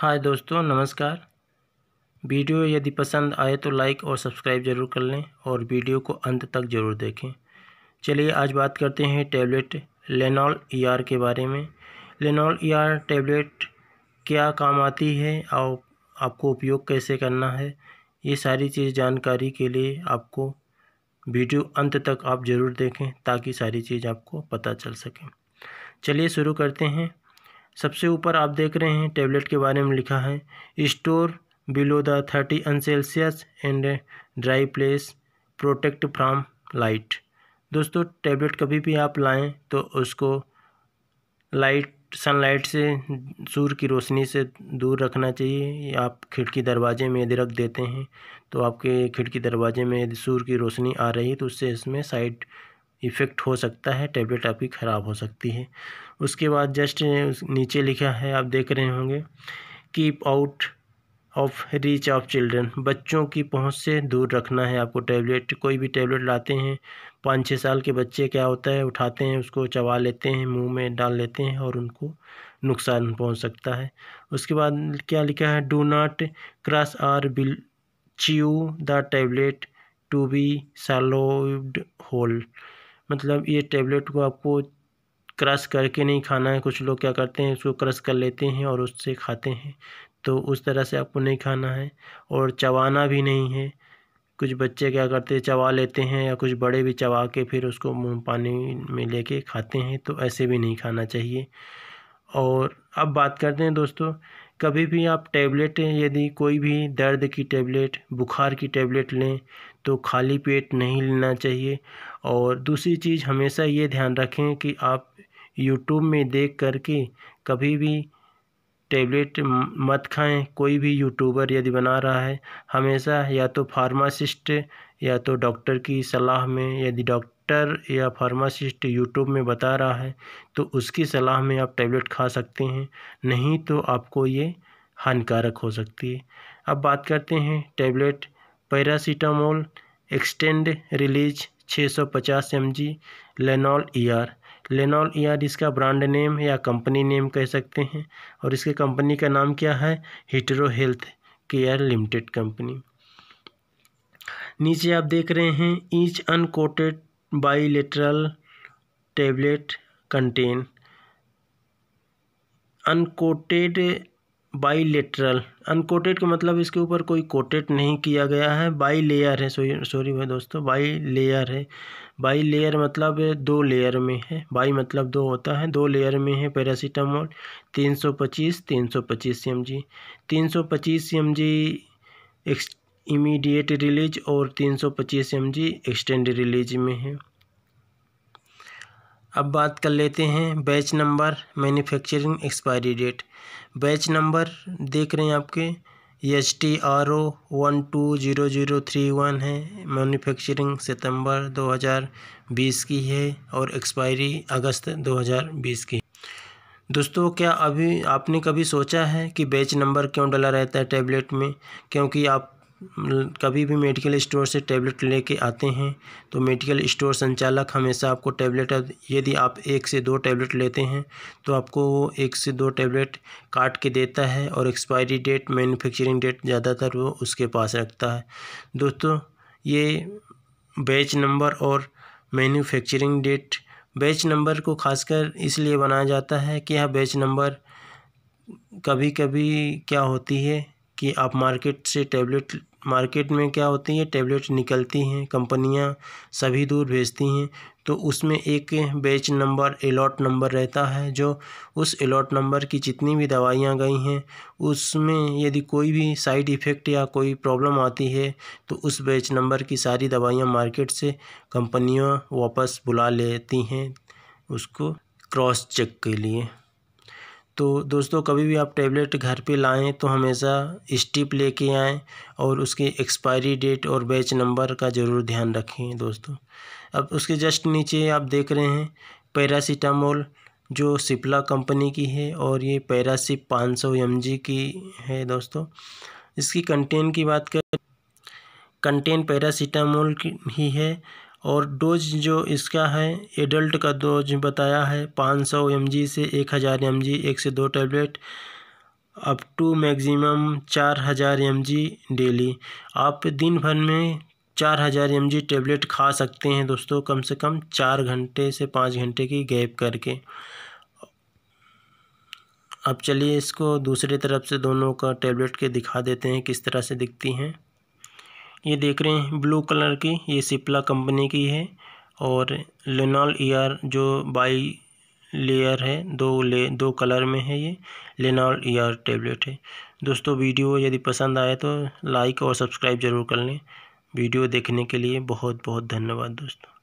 हाय दोस्तों नमस्कार वीडियो यदि पसंद आए तो लाइक और सब्सक्राइब ज़रूर कर लें और वीडियो को अंत तक ज़रूर देखें चलिए आज बात करते हैं टैबलेट लेनॉल ई आर के बारे में लेनॉल ई आर टैबलेट क्या काम आती है और आपको उपयोग कैसे करना है ये सारी चीज़ जानकारी के लिए आपको वीडियो अंत तक आप ज़रूर देखें ताकि सारी चीज़ आपको पता चल सके चलिए शुरू करते हैं सबसे ऊपर आप देख रहे हैं टेबलेट के बारे में लिखा है स्टोर बिलो द थर्टी अन Celsius and dry place protect from light दोस्तों टैबलेट कभी भी आप लाएं तो उसको लाइट सनलाइट से सूर्य की रोशनी से दूर रखना चाहिए आप खिड़की दरवाजे में यदि रख देते हैं तो आपके खिड़की दरवाजे में यदि सूर्य की रोशनी आ रही है तो उससे इसमें साइड इफ़ेक्ट हो सकता है टैबलेट आपकी ख़राब हो सकती है उसके बाद जस्ट नीचे लिखा है आप देख रहे होंगे keep out of reach of children बच्चों की पहुंच से दूर रखना है आपको टैबलेट कोई भी टैबलेट लाते हैं पाँच छः साल के बच्चे क्या होता है उठाते हैं उसको चबा लेते हैं मुंह में डाल लेते हैं और उनको नुकसान पहुंच सकता है उसके बाद क्या लिखा है डू नाट क्रॉस आर बिल chew the tablet to be swallowed whole मतलब ये टेबलेट को आपको क्रश करके नहीं खाना है कुछ लोग क्या करते हैं उसको क्रश कर लेते हैं और उससे खाते हैं तो उस तरह से आपको नहीं खाना है और चबाना भी नहीं है कुछ बच्चे क्या करते हैं चबा लेते हैं या कुछ बड़े भी चबा के फिर उसको मुंह पानी में लेके खाते हैं तो ऐसे भी नहीं खाना चाहिए और अब बात करते हैं दोस्तों कभी भी आप टैबलेट यदि कोई भी दर्द की टैबलेट बुखार की टैबलेट लें तो खाली पेट नहीं लेना चाहिए और दूसरी चीज़ हमेशा ये ध्यान रखें कि आप यूट्यूब में देख कर के कभी भी टैबलेट मत खाएं कोई भी यूट्यूबर यदि बना रहा है हमेशा या तो फार्मासिस्ट या तो डॉक्टर की सलाह में यदि डॉक्टर या फार्मासिस्ट यूट्यूब में बता रहा है तो उसकी सलाह में आप टैबलेट खा सकते हैं नहीं तो आपको ये हानिकारक हो सकती है अब बात करते हैं tablet paracetamol extend release 650 MG Lenol ER Lenol ER इसका ब्रांड नेम या कंपनी नेम कह सकते हैं और इसके कंपनी का नाम क्या है Hetero health care limited company नीचे आप देख रहे हैं each uncoated bilateral tablet contain uncoated bilateral uncoated का मतलब इसके ऊपर कोई कोटेड नहीं किया गया है बाई लेयर है सॉरी सॉरी भाई दोस्तों बाई लेयर है बाई लेयर मतलब दो लेयर में है बाई मतलब दो होता है दो लेयर में है paracetamol 325 325 CMG 325 CMG X immediate release और तीन सौ पच्चीस एम जी एक्सटेंड रिलीज में है अब बात कर लेते हैं batch number manufacturing expiry date batch number देख रहे हैं आपके H T R O one two zero zero three one है मैन्युफैक्चरिंग सितंबर बीस की है और एक्सपायरी अगस्त दो हज़ार बीस की दोस्तों क्या अभी आपने कभी सोचा है कि बैच नंबर क्यों डला रहता है टैबलेट में क्योंकि आप कभी भी मेडिकल स्टोर से टैबलेट लेके आते हैं तो मेडिकल स्टोर संचालक हमेशा आपको टैबलेट यदि आप एक से दो टैबलेट लेते हैं तो आपको वो एक से दो टैबलेट काट के देता है और एक्सपायरी डेट मैन्युफैक्चरिंग डेट ज़्यादातर वो उसके पास रखता है दोस्तों ये बैच नंबर और मैन्युफैक्चरिंग डेट बैच नंबर को खासकर इसलिए बनाया जाता है कि यह बैच नंबर कभी कभी क्या होती है कि आप मार्केट से टैबलेट मार्केट में क्या होती है टैबलेट निकलती हैं कंपनियां सभी दूर भेजती हैं तो उसमें एक बैच नंबर एलॉट नंबर रहता है जो उस एलॉट नंबर की जितनी भी दवाइयाँ गई हैं उसमें यदि कोई भी साइड इफ़ेक्ट या कोई प्रॉब्लम आती है तो उस बैच नंबर की सारी दवाइयाँ मार्केट से कंपनियां वापस बुला लेती हैं उसको क्रॉस चेक के लिए तो दोस्तों कभी भी आप टैबलेट घर पे लाएं तो हमेशा स्टिप लेके आएं और उसके एक्सपायरी डेट और बैच नंबर का ज़रूर ध्यान रखें दोस्तों अब उसके जस्ट नीचे आप देख रहे हैं पैरासीटामोल जो सिप्ला कंपनी की है और ये पैरासिप पाँच सौ की है दोस्तों इसकी कंटेन की बात करें कंटेन पैरासीटामोल की ही है और डोज जो इसका है एडल्ट का डोज बताया है पाँच सौ एम से एक हज़ार एम एक से दो टैबलेट अप टू मैक्सिमम चार हज़ार एम डेली आप दिन भर में चार हज़ार एम टेबलेट खा सकते हैं दोस्तों कम से कम चार घंटे से पाँच घंटे की गैप करके अब चलिए इसको दूसरी तरफ से दोनों का टेबलेट के दिखा देते हैं किस तरह से दिखती हैं ये देख रहे हैं ब्लू कलर की ये सिप्ला कंपनी की है और लेनॉल ईयर e जो बाई लेयर है दो ले दो कलर में है ये लेनॉल ईयर टेबलेट है दोस्तों वीडियो यदि पसंद आए तो लाइक और सब्सक्राइब ज़रूर कर लें वीडियो देखने के लिए बहुत बहुत धन्यवाद दोस्तों